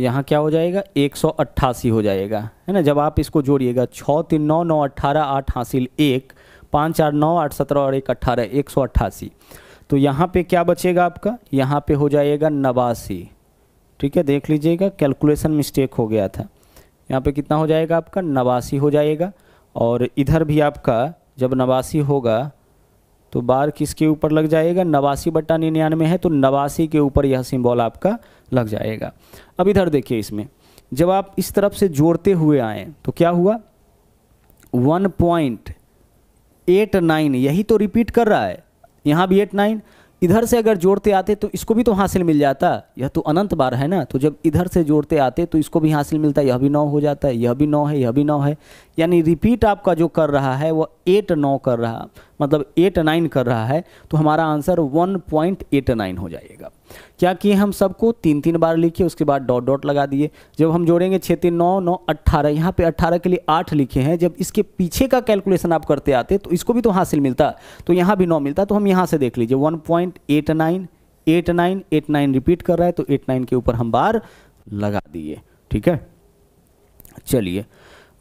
यहाँ क्या हो जाएगा एक सौ अट्ठासी हो जाएगा है ना जब आप इसको जोड़िएगा छः तीन नौ नौ अट्ठारह आठ हासिल एक पाँच चार नौ आठ सत्रह और एक अट्ठारह एक सौ अट्ठासी तो यहाँ पे क्या बचेगा आपका यहाँ पे हो जाएगा नवासी ठीक है देख लीजिएगा कैलकुलेशन मिस्टेक हो गया था यहाँ पे कितना हो जाएगा आपका नवासी हो जाएगा और इधर भी आपका जब नवासी होगा तो बार किसके ऊपर लग जाएगा नवासी बट्टा निन्यानवे है तो नवासी के ऊपर यह सिम्बॉल आपका लग जाएगा अब इधर देखिए इसमें जब आप इस तरफ से जोड़ते हुए आएँ तो क्या हुआ वन पॉइंट एट नाइन यही तो रिपीट कर रहा है यहाँ भी एट नाइन इधर से अगर जोड़ते आते तो इसको भी तो हासिल मिल जाता यह तो अनंत बार है ना तो जब इधर से जोड़ते आते तो इसको भी हासिल मिलता यह भी नौ हो जाता है यह भी नौ है यह भी नौ है यानी रिपीट आपका जो कर रहा है वह एट नौ कर रहा मतलब एट नाइन कर रहा है तो हमारा answer one point eight nine हो जाएगा क्या किए हम सबको तीन तीन बार लिखे उसके बाद डॉट डॉट लगा दिए जब हम जोड़ेंगे छः तीन नौ नौ अट्ठारह यहाँ पे अट्ठारह के लिए आठ लिखे हैं जब इसके पीछे का कैलकुलेशन आप करते आते तो इसको भी तो हासिल मिलता तो यहाँ भी नौ मिलता तो हम यहाँ से देख लीजिए one point eight nine eight nine eight nine repeat कर रहा है तो एट नाइन के ऊपर हम बार लगा दिए ठीक है चलिए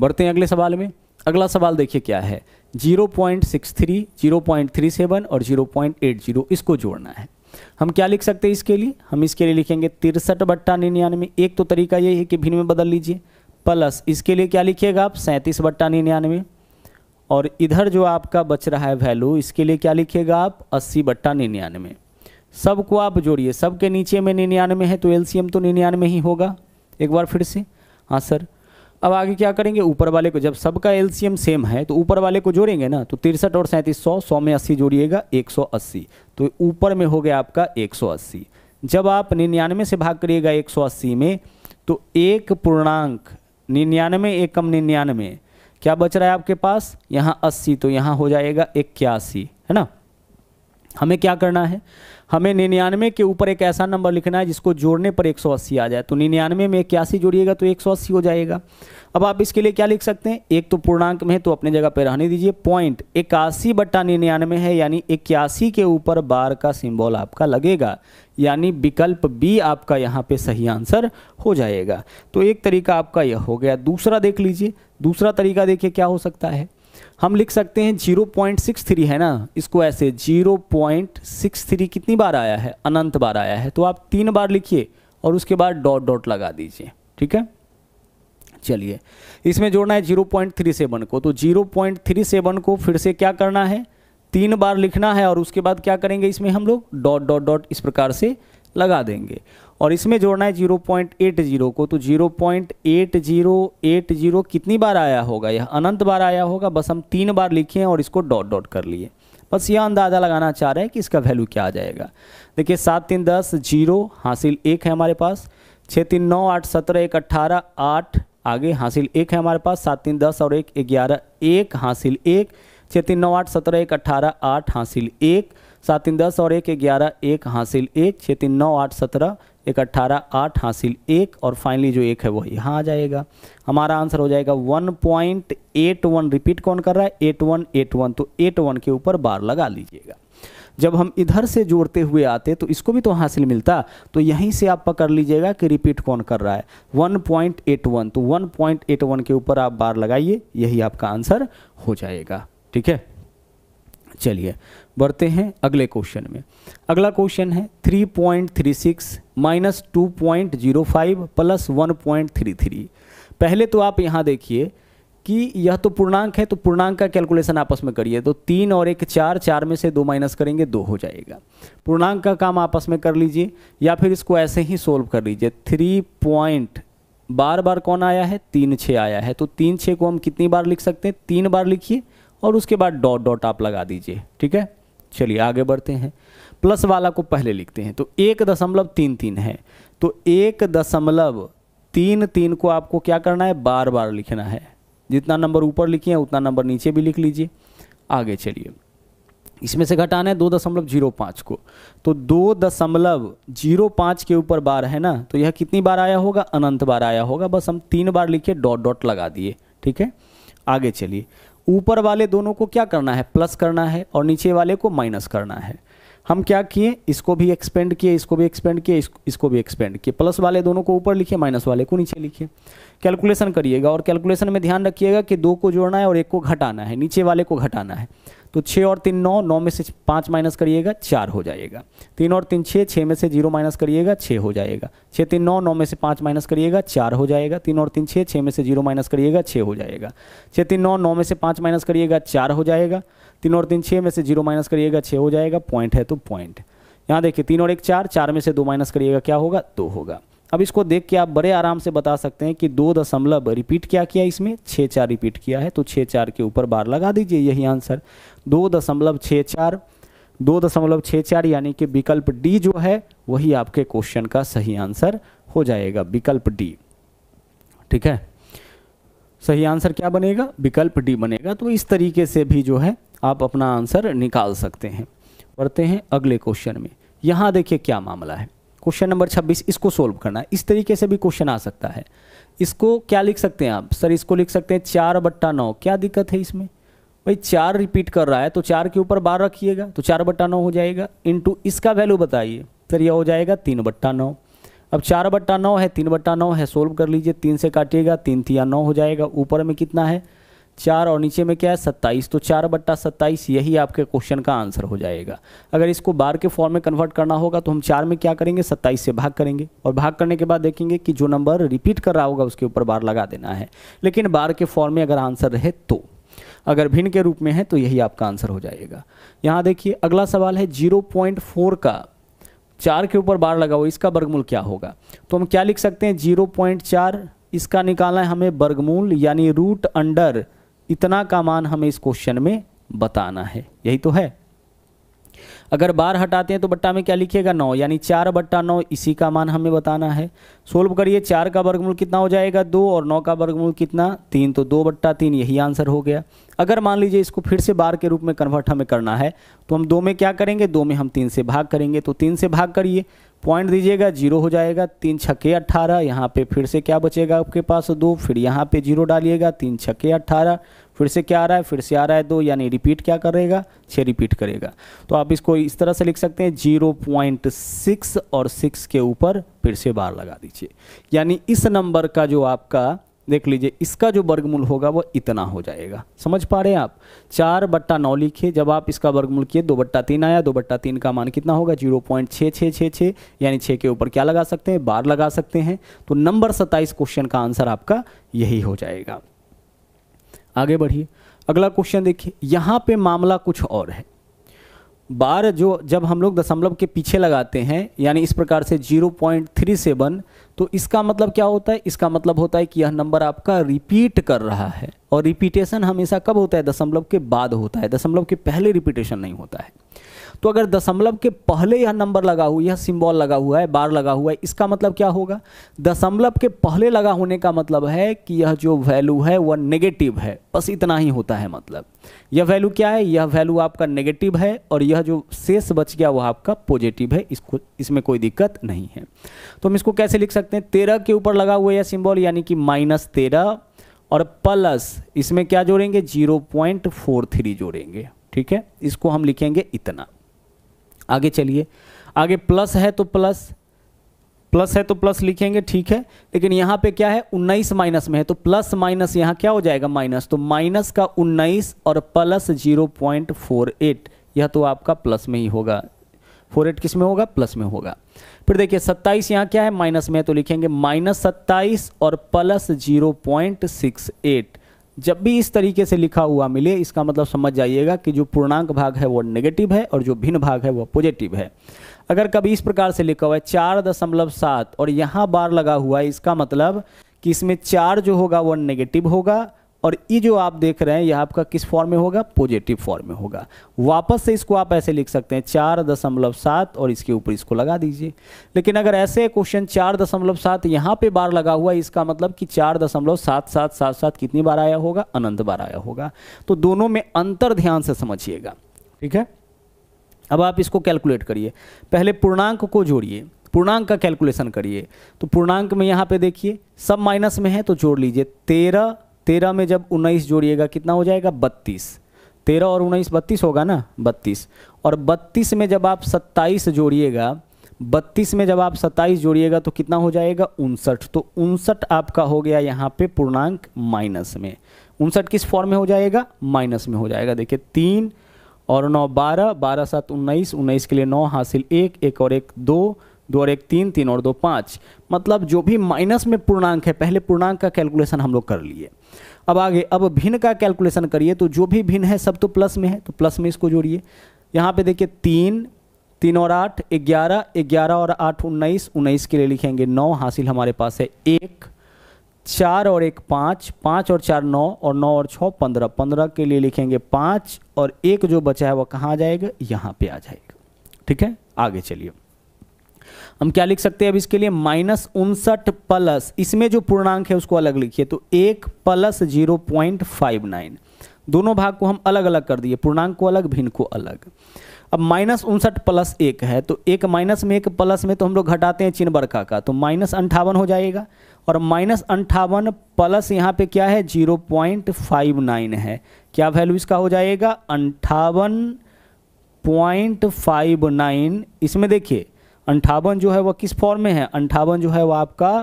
बढ़ते हैं अगले सवाल में अगला सवाल देखिए क्या है 0.63, 0.37 और 0.80 इसको जोड़ना है हम क्या लिख सकते हैं इसके लिए हम इसके लिए लिखेंगे तिरसठ बट्टा निन्यानवे एक तो तरीका ये है कि भिन्न में बदल लीजिए प्लस इसके लिए क्या लिखिएगा आप सैंतीस बट्टा निन्यानवे और इधर जो आपका बच रहा है वैल्यू इसके लिए क्या लिखिएगा आप अस्सी बट्टा निन्यानवे सबको आप जोड़िए सबके नीचे में निन्यानवे है तो एलसीएम तो निन्यानवे ही होगा एक बार फिर से हाँ सर अब आगे क्या करेंगे ऊपर वाले को जब सबका एलसीएम सेम है तो ऊपर वाले को जोड़ेंगे ना तो तिरसठ और सैंतीस सौ सौ में अस्सी जोड़िएगा एक सौ अस्सी तो ऊपर में हो गया आपका एक सौ अस्सी जब आप निन्यानवे से भाग करिएगा एक सौ अस्सी में तो एक पूर्णांक निन्यानवे एकम निन्यानवे क्या बच रहा है आपके पास यहाँ अस्सी तो यहाँ हो जाएगा इक्यासी है ना हमें क्या करना है हमें निन्यानवे के ऊपर एक ऐसा नंबर लिखना है जिसको जोड़ने पर 180 आ जाए तो निन्यानवे में इक्यासी जोड़िएगा तो 180 हो जाएगा अब आप इसके लिए क्या लिख सकते हैं एक तो पूर्णांक में है तो अपने जगह पर रहने दीजिए पॉइंट इक्यासी बट्टा निन्यानवे है यानी इक्यासी के ऊपर बार का सिंबल आपका लगेगा यानी विकल्प बी आपका यहाँ पे सही आंसर हो जाएगा तो एक तरीका आपका यह हो गया दूसरा देख लीजिए दूसरा तरीका देखिए क्या हो सकता है हम लिख सकते हैं 0.63 है ना इसको ऐसे 0.63 कितनी बार आया है अनंत बार आया है तो आप तीन बार लिखिए और उसके बाद डॉट डॉट लगा दीजिए ठीक है चलिए इसमें जोड़ना है 0.37 को तो 0.37 को फिर से क्या करना है तीन बार लिखना है और उसके बाद क्या करेंगे इसमें हम लोग डॉट डॉट डॉट इस प्रकार से लगा देंगे और इसमें जोड़ना है 0.80 को तो 0.8080 कितनी बार आया होगा यह अनंत बार आया होगा बस हम तीन बार लिखे हैं और इसको डॉट डॉट कर लिए बस यह अंदाज़ा लगाना चाह रहे हैं कि इसका वैल्यू क्या आ जाएगा देखिए सात तीन दस जीरो हासिल एक है हमारे पास छः तीन नौ आठ सत्रह एक अट्ठारह आठ आगे हासिल एक है हमारे पास सात तीन दस और एक ग्यारह एक हासिल एक छः तीन नौ आठ सत्रह एक अट्ठारह आठ हासिल एक सात तीन दस और एक ग्यारह एक हासिल एक छः तीन नौ आठ सत्रह एक अट्ठारह आठ हासिल एक और फाइनली जो एक है वो यहाँ आ जाएगा हमारा आंसर हो जाएगा one point eight one repeat कौन कर रहा है एट वन एट वन तो एट वन के ऊपर बार लगा लीजिएगा जब हम इधर से जोड़ते हुए आते तो इसको भी तो हासिल मिलता तो यहीं से आप पकड़ लीजिएगा कि रिपीट कौन कर रहा है 1.81 तो 1.81 के ऊपर आप बार लगाइए यही आपका आंसर हो जाएगा ठीक है चलिए बढ़ते हैं अगले क्वेश्चन में अगला क्वेश्चन है 3.36 point three six minus two point zero five plus one point three three पहले तो आप यहाँ देखिए कि यह तो पूर्णांक है तो पूर्णांक का कैलकुलेशन आपस में करिए तो तीन और एक चार चार में से दो माइनस करेंगे दो हो जाएगा पूर्णांक का काम आपस में कर लीजिए या फिर इसको ऐसे ही सोल्व कर लीजिए थ्री पॉइंट बार बार कौन आया है तीन छः आया है तो तीन छः को हम कितनी बार लिख सकते हैं तीन बार लिखिए और उसके बाद डॉट डॉट आप लगा दीजिए ठीक है चलिए आगे बढ़ते हैं प्लस वाला को पहले लिखते हैं तो एक दशमलव तीन तीन है तो एक दशमलव तीन तीन को आपको क्या करना है बार बार लिखना है जितना नंबर ऊपर लिखिए उतना नंबर नीचे भी लिख लीजिए आगे चलिए इसमें से घटाना है दो दशमलव जीरो पाँच को तो दो दशमलव जीरो पाँच के ऊपर बार है ना तो यह कितनी बार आया होगा अनंत बार आया होगा बस हम तीन बार लिखे डॉट डॉट लगा दिए ठीक है आगे चलिए ऊपर वाले दोनों को क्या करना है प्लस करना है और नीचे वाले को माइनस करना है हम क्या किए इसको भी एक्सपेंड किए इसको भी एक्सपेंड किए इसको भी एक्सपेंड किए प्लस वाले दोनों को ऊपर लिखिए माइनस वाले को नीचे लिखिए कैलकुलेशन करिएगा और कैलकुलेशन में ध्यान रखिएगा कि दो को जोड़ना है और एक को घटाना है नीचे वाले को घटाना है तो छः और तीन नौ नौ में से पाँच माइनस करिएगा चार हो जाएगा तीन और तीन छः छः में से जीरो माइनस करिएगा छः हो जाएगा छः तीन नौ नौ में से पाँच माइनस करिएगा चार हो जाएगा तीन और तीन छः छः में से जीरो माइनस करिएगा छः हो जाएगा छः तीन नौ नौ में से पाँच माइनस करिएगा चार हो जाएगा तीन और तीन छः में से जीरो माइनस करिएगा छः हो जाएगा पॉइंट है तो पॉइंट यहाँ देखिए तीन और एक चार चार में से दो माइनस करिएगा क्या होगा दो होगा अब इसको देख के आप बड़े आराम से बता सकते हैं कि दो दशमलव रिपीट क्या किया इसमें छः चार रिपीट किया है तो छः चार के ऊपर बार लगा दीजिए यही आंसर दो दशमलव छः चार दो दशमलव छः चार यानी कि विकल्प डी जो है वही आपके क्वेश्चन का सही आंसर हो जाएगा विकल्प डी ठीक है सही आंसर क्या बनेगा विकल्प डी बनेगा तो इस तरीके से भी जो है आप अपना आंसर निकाल सकते हैं पढ़ते हैं अगले क्वेश्चन में यहाँ देखिए क्या मामला है क्वेश्चन नंबर 26 इसको सोल्व करना इस तरीके से भी क्वेश्चन आ सकता है इसको क्या लिख सकते हैं आप सर इसको लिख सकते हैं चार बट्टा नौ क्या दिक्कत है इसमें भाई चार रिपीट कर रहा है तो चार के ऊपर बार रखिएगा तो चार बट्टा नौ हो जाएगा टू इसका वैल्यू बताइए सर यह हो जाएगा तीन बट्टा नौ अब चार बट्टा नौ है तीन बट्टा नौ है सोल्व कर लीजिए तीन से काटिएगा तीन तिया नौ हो जाएगा ऊपर में कितना है चार और नीचे में क्या है सत्ताईस तो चार बट्टा सत्ताईस यही आपके क्वेश्चन का आंसर हो जाएगा अगर इसको बार के फॉर्म में कन्वर्ट करना होगा तो हम चार में क्या करेंगे सत्ताईस से भाग करेंगे और भाग करने के बाद देखेंगे कि जो नंबर रिपीट कर रहा होगा उसके ऊपर बार लगा देना है लेकिन बार के फॉर्म में अगर आंसर रहे तो अगर भिन्न के रूप में है तो यही आपका आंसर हो जाएगा यहाँ देखिए अगला सवाल है जीरो पॉइंट फोर का चार के ऊपर बार लगा हुआ इसका वर्गमूल क्या होगा तो हम क्या लिख सकते हैं जीरो पॉइंट चार इसका निकालना है हमें वर्गमूल यानी रूट अंडर इतना का मान हमें इस क्वेश्चन में बताना है यही तो है अगर बार हटाते हैं तो बट्टा में क्या लिखिएगा नौ यानी चार बट्टा नौ इसी का मान हमें बताना है सोल्व करिए चार का वर्गमूल कितना हो जाएगा दो और नौ का वर्गमूल कितना तीन तो दो बट्टा तीन यही आंसर हो गया अगर मान लीजिए इसको फिर से बार के रूप में कन्वर्ट हमें करना है तो हम दो में क्या करेंगे दो में हम तीन से भाग करेंगे तो तीन से भाग करिए पॉइंट दीजिएगा जीरो हो जाएगा तीन छके अट्ठारह यहाँ पे फिर से क्या बचेगा आपके पास दो फिर यहाँ पे जीरो डालिएगा तीन छके अट्ठारह फिर से क्या आ रहा है फिर से आ रहा है दो यानी रिपीट क्या करेगा छः रिपीट करेगा तो आप इसको इस तरह से लिख सकते हैं जीरो पॉइंट सिक्स और सिक्स के ऊपर फिर से बार लगा दीजिए यानी इस नंबर का जो आपका देख लीजिए इसका जो वर्गमूल होगा वो इतना हो जाएगा समझ पा रहे हैं आप चार बट्टा नौ लिखिए जब आप इसका वर्गमूल किए दो बट्टा तीन आया दो बट्टा तीन का मान कितना होगा जीरो पॉइंट छः छः छः छः यानी छः के ऊपर क्या लगा सकते हैं बार लगा सकते हैं तो नंबर सत्ताईस क्वेश्चन का आंसर आपका यही हो जाएगा आगे बढ़िए अगला क्वेश्चन देखिए यहाँ पे मामला कुछ और है बार जो जब हम लोग दशमलव के पीछे लगाते हैं यानी इस प्रकार से 0.37 तो इसका मतलब क्या होता है इसका मतलब होता है कि यह नंबर आपका रिपीट कर रहा है और रिपीटेशन हमेशा कब होता है दशमलव के बाद होता है दशमलव के पहले रिपीटेशन नहीं होता है तो अगर दशमलव के पहले यह नंबर लगा हुआ यह सिंबल लगा हुआ है बार लगा हुआ है इसका मतलब क्या होगा दशमलव के पहले लगा होने का मतलब है कि यह जो वैल्यू है वह नेगेटिव है बस इतना ही होता है मतलब यह वैल्यू क्या है यह वैल्यू आपका नेगेटिव है और यह जो शेष बच गया वह आपका पॉजिटिव है इसको इसमें कोई दिक्कत नहीं है तो हम इसको कैसे लिख सकते हैं तेरह के ऊपर लगा हुआ यह सिम्बॉल यानी कि माइनस और प्लस इसमें क्या जोड़ेंगे जीरो जोड़ेंगे ठीक है इसको हम लिखेंगे इतना आगे चलिए आगे प्लस है तो प्लस प्लस है तो प्लस लिखेंगे ठीक है लेकिन यहाँ पे क्या है उन्नीस माइनस में है तो प्लस माइनस यहाँ क्या हो जाएगा माइनस तो माइनस का उन्नीस और plus zero point four eight यह तो आपका प्लस में ही होगा फोर एट किस में होगा प्लस में होगा फिर देखिए सत्ताईस यहाँ क्या है माइनस में है तो लिखेंगे माइनस सत्ताईस और plus zero point six eight जब भी इस तरीके से लिखा हुआ मिले इसका मतलब समझ जाइएगा कि जो पूर्णांक भाग है वो नेगेटिव है और जो भिन्न भाग है वो पॉजिटिव है अगर कभी इस प्रकार से लिखा हुआ है चार दशमलव सात और यहाँ बार लगा हुआ है इसका मतलब कि इसमें चार जो होगा वो नेगेटिव होगा और ये जो आप देख रहे हैं यह आपका किस फॉर्म में होगा पॉजिटिव फॉर्म में होगा वापस से इसको आप ऐसे लिख सकते हैं चार दशमलव सात और इसके ऊपर इसको लगा दीजिए लेकिन अगर ऐसे क्वेश्चन चार दशमलव सात यहाँ पर बार लगा हुआ इसका मतलब कि चार दशमलव सात सात सात सात कितनी बार आया होगा अनंत बार आया होगा तो दोनों में अंतर ध्यान से समझिएगा ठीक है अब आप इसको कैलकुलेट करिए पहले पूर्णांक को जोड़िए पूर्णांक का कैलकुलेशन करिए तो पूर्णांक में यहाँ पे देखिए सब माइनस में है तो जोड़ लीजिए तेरह तेरह में जब उन्नीस जोड़िएगा कितना हो जाएगा बत्तीस तेरह और उन्नीस बत्तीस होगा ना बत्तीस और बत्तीस में जब आप सत्ताईस जोड़िएगा बत्तीस में जब आप सत्ताईस जोड़िएगा तो कितना हो जाएगा उनसठ तो उनसठ आपका हो गया यहाँ पे पूर्णांक माइनस में उनसठ किस फॉर्म में हो जाएगा माइनस में हो जाएगा देखिए तीन और नौ बारह बारह सात उन्नीस उन्नीस के लिए नौ हासिल एक एक और एक दो दो और एक तीन तीन और दो पाँच मतलब जो भी माइनस में पूर्णांक है पहले पूर्णांक का कैलकुलेशन हम लोग कर लिए अब आगे अब भिन्न का कैलकुलेशन करिए तो जो भी भिन्न है सब तो प्लस में है तो प्लस में इसको जोड़िए यहाँ पे देखिए तीन तीन और आठ ग्यारह ग्यारह और आठ उन्नीस उन्नीस के लिए लिखेंगे नौ हासिल हमारे पास है एक चार और एक पाँच पाँच और चार नौ और नौ और छः पंद्रह पंद्रह के लिए लिखेंगे पाँच और एक जो बचा है वह कहाँ जाएगा यहाँ पे आ जाएगा ठीक है आगे चलिए हम क्या लिख सकते हैं अब इसके लिए माइनस उनसठ प्लस इसमें जो पूर्णांक है उसको अलग लिखिए तो एक plus zero point five nine दोनों भाग को हम अलग अलग कर दिए पूर्णांक को अलग भिन्न को अलग अब माइनस उनसठ प्लस एक है तो एक माइनस में एक प्लस में तो हम लोग घटाते हैं चिन्ह बरखा का तो माइनस अंठावन हो जाएगा और माइनस अंठावन प्लस यहाँ पे क्या है जीरो पॉइंट फाइव नाइन है क्या वैल्यू इसका हो जाएगा अंठावन पॉइंट फाइव नाइन इसमें देखिए अंठावन जो है वह किस फॉर्म में है अंठावन जो है वह आपका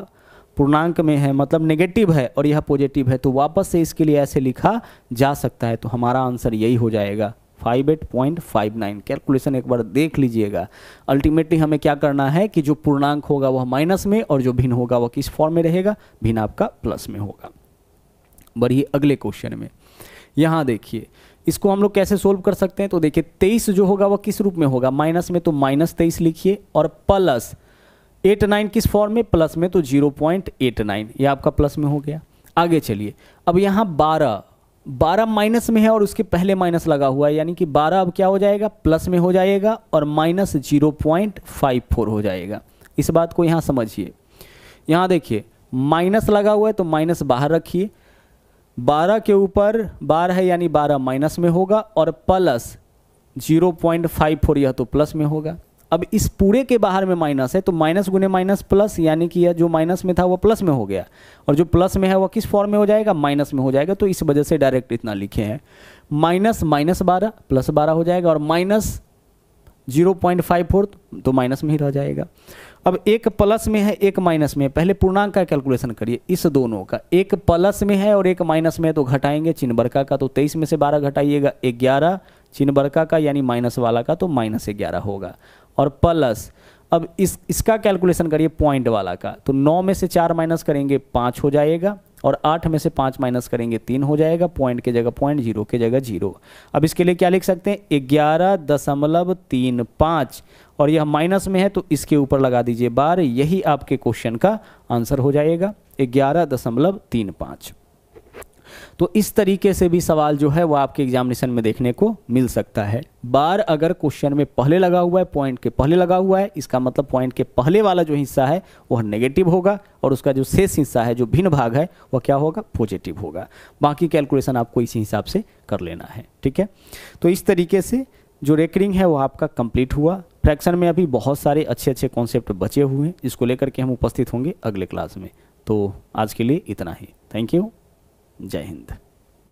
पूर्णांक में है मतलब नेगेटिव है और यह पॉजिटिव है तो वापस से इसके लिए ऐसे लिखा जा सकता है तो हमारा आंसर यही हो जाएगा five eight point five nine calculation एक बार देख लीजिएगा अल्टीमेटली हमें क्या करना है कि जो पूर्णांक होगा वह माइनस में और जो भिन्न होगा वह किस फॉर्म में रहेगा भिन्न आपका प्लस में होगा बढ़िए अगले क्वेश्चन में यहाँ देखिए इसको हम लोग कैसे सोल्व कर सकते हैं तो देखिए तेईस जो होगा वह किस रूप में होगा माइनस में तो माइनस तेईस लिखिए और प्लस एट नाइन किस फॉर्म में प्लस में तो जीरो पॉइंट एट नाइन ये आपका प्लस में हो गया आगे चलिए अब यहाँ बारह बारह माइनस में है और उसके पहले माइनस लगा हुआ है यानी कि बारह अब क्या हो जाएगा प्लस में हो जाएगा और minus zero point five four हो जाएगा इस बात को यहाँ समझिए यहाँ देखिए माइनस लगा हुआ है तो माइनस बाहर रखिए बारह के ऊपर बारह है यानी बारह माइनस में होगा और plus zero point five four यह तो प्लस में होगा अब इस पूरे के बाहर में माइनस है तो माइनस गुने माइनस प्लस यानी कि यह जो माइनस में था वह प्लस में हो गया और जो प्लस में है वह किस फॉर्म में हो जाएगा माइनस में हो जाएगा तो इस वजह से डायरेक्ट इतना लिखे हैं माइनस माइनस बारह प्लस बारह हो जाएगा और minus zero point five four तो माइनस में ही रह जाएगा अब एक प्लस में है एक माइनस में पहले पूर्णांक का कैलकुलेशन करिए इस दोनों का एक प्लस में है और एक माइनस में है तो घटाएंगे चिन्ह बरका का तो तेईस में से बारह घटाइएगा ग्यारह चिन्ह बरका का यानी माइनस वाला का तो माइनस ग्यारह होगा और प्लस अब इस इसका कैलकुलेशन करिए पॉइंट वाला का तो नौ में से चार माइनस करेंगे पाँच हो जाएगा और आठ में से पाँच माइनस करेंगे तीन हो जाएगा पॉइंट के जगह पॉइंट जीरो के जगह जीरो अब इसके लिए क्या लिख सकते हैं ग्यारह दशमलव तीन पाँच और यह माइनस में है तो इसके ऊपर लगा दीजिए बार यही आपके क्वेश्चन का आंसर हो जाएगा ग्यारह दशमलव तीन पाँच तो इस तरीके से भी सवाल जो है वो आपके एग्जामिनेशन में देखने को मिल सकता है बार अगर क्वेश्चन में पहले लगा हुआ है पॉइंट के पहले लगा हुआ है इसका मतलब पॉइंट के पहले वाला जो हिस्सा है वह नेगेटिव होगा और उसका जो शेष हिस्सा है जो भिन्न भाग है वह क्या होगा पॉजिटिव होगा बाकी कैलकुलेशन आपको इसी हिसाब से कर लेना है ठीक है तो इस तरीके से जो रेकरिंग है वो आपका कंप्लीट हुआ फ्रैक्शन में अभी बहुत सारे अच्छे अच्छे कॉन्सेप्ट बचे हुए हैं इसको लेकर के हम उपस्थित होंगे अगले क्लास में तो आज के लिए इतना ही थैंक यू जय हिंद